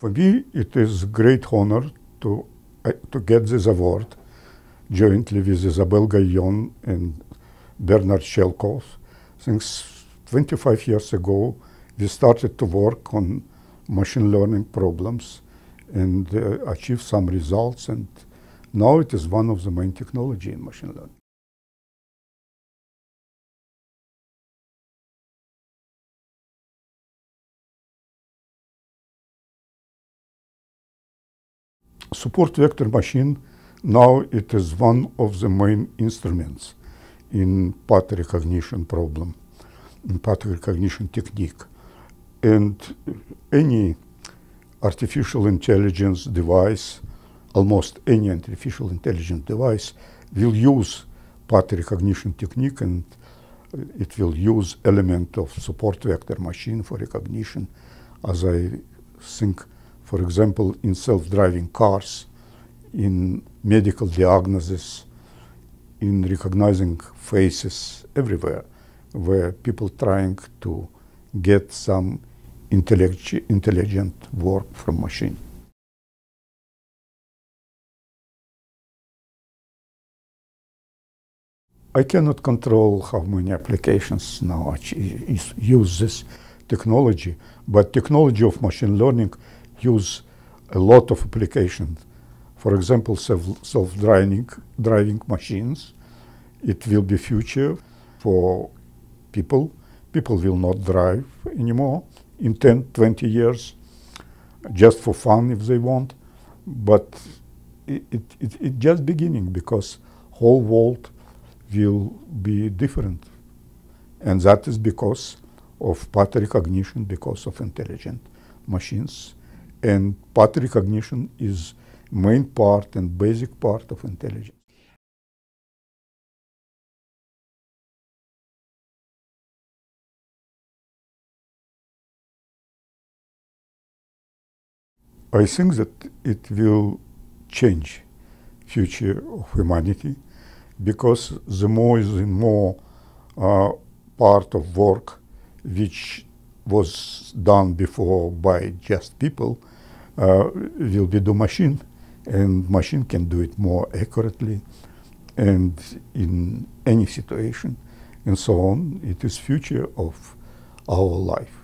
For me, it is a great honor to, uh, to get this award jointly with Isabel Guyon and Bernard Shelkov. Since 25 years ago, we started to work on machine learning problems and uh, achieve some results. And now it is one of the main technology in machine learning. Support vector machine, now it is one of the main instruments in path recognition problem, in path recognition technique. And any artificial intelligence device, almost any artificial intelligence device will use path recognition technique and uh, it will use element of support vector machine for recognition as I think for example, in self-driving cars, in medical diagnosis, in recognizing faces everywhere, where people trying to get some intelligent work from machine. I cannot control how many applications now use this technology, but technology of machine learning use a lot of applications. For example, self-driving driving machines. It will be future for people. People will not drive anymore in 10, 20 years, just for fun if they want. But it, it, it, it just beginning because whole world will be different. And that is because of pattern recognition, because of intelligent machines. And path recognition is main part and basic part of intelligence. I think that it will change future of humanity because the more is more uh, part of work which was done before by just people uh, will be the machine and machine can do it more accurately and in any situation and so on. It is future of our life.